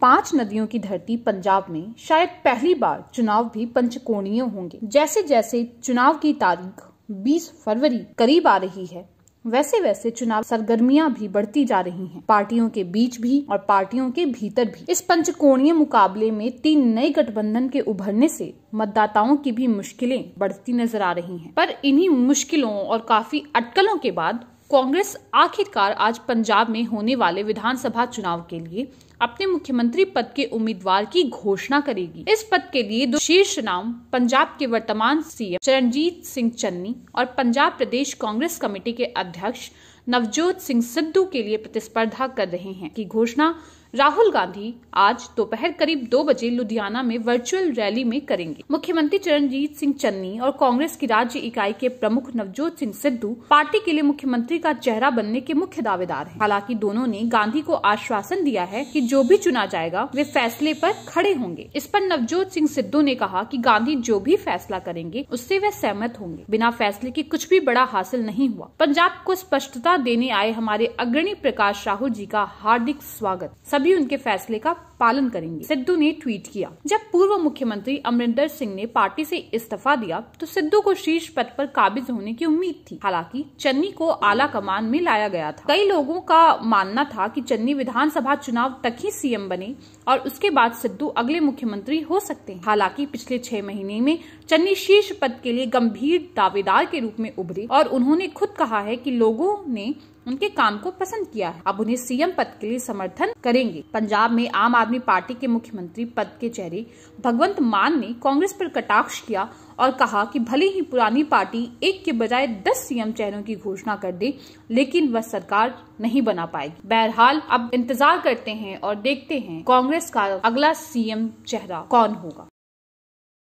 पांच नदियों की धरती पंजाब में शायद पहली बार चुनाव भी पंचकोणीय होंगे जैसे जैसे चुनाव की तारीख 20 फरवरी करीब आ रही है वैसे वैसे चुनाव सरगर्मियां भी बढ़ती जा रही हैं पार्टियों के बीच भी और पार्टियों के भीतर भी इस पंचकोणीय मुकाबले में तीन नए गठबंधन के उभरने से मतदाताओं की भी मुश्किलें बढ़ती नजर आ रही हैं पर इन्हीं मुश्किलों और काफी अटकलों के बाद कांग्रेस आखिरकार आज पंजाब में होने वाले विधानसभा चुनाव के लिए अपने मुख्यमंत्री पद के उम्मीदवार की घोषणा करेगी इस पद के लिए दो शीर्ष नाम पंजाब के वर्तमान सीएम चरणजीत सिंह चन्नी और पंजाब प्रदेश कांग्रेस कमेटी के अध्यक्ष नवजोत सिंह सिद्धू के लिए प्रतिस्पर्धा कर रहे हैं की घोषणा राहुल गांधी आज दोपहर करीब दो बजे लुधियाना में वर्चुअल रैली में करेंगे मुख्यमंत्री चरणजीत सिंह चन्नी और कांग्रेस की राज्य इकाई के प्रमुख नवजोत सिंह सिद्धू पार्टी के लिए मुख्यमंत्री का चेहरा बनने के मुख्य दावेदार हैं। हालांकि दोनों ने गांधी को आश्वासन दिया है कि जो भी चुना जाएगा वे फैसले पर खड़े होंगे इस पर नवजोत सिंह सिद्धू ने कहा कि गांधी जो भी फैसला करेंगे उससे वे सहमत होंगे बिना फैसले के कुछ भी बड़ा हासिल नहीं हुआ पंजाब को स्पष्टता देने आए हमारे अग्रणी प्रकाश राहुल जी का हार्दिक स्वागत सभी उनके फैसले का पालन करेंगे सिद्धू ने ट्वीट किया जब पूर्व मुख्यमंत्री अमरिंदर सिंह ने पार्टी से इस्तीफा दिया तो सिद्धू को शीर्ष पद पर काबिज होने की उम्मीद थी हालांकि चन्नी को आला कमान में लाया गया था कई लोगों का मानना था कि चन्नी विधानसभा चुनाव तक ही सीएम बने और उसके बाद सिद्धू अगले मुख्यमंत्री हो सकते हैं हालांकि पिछले छह महीने में चन्नी शीर्ष पद के लिए गंभीर दावेदार के रूप में उभरे और उन्होंने खुद कहा है की लोगों ने उनके काम को पसंद किया है अब उन्हें सीएम पद के लिए समर्थन करेंगे पंजाब में आम आदमी पार्टी के मुख्यमंत्री पद के चेहरे भगवंत मान ने कांग्रेस पर कटाक्ष किया और कहा कि भले ही पुरानी पार्टी एक के बजाय दस सीएम चेहरों की घोषणा कर दे लेकिन वह सरकार नहीं बना पाएगी बहरहाल अब इंतजार करते हैं और देखते हैं कांग्रेस का अगला सीएम चेहरा कौन होगा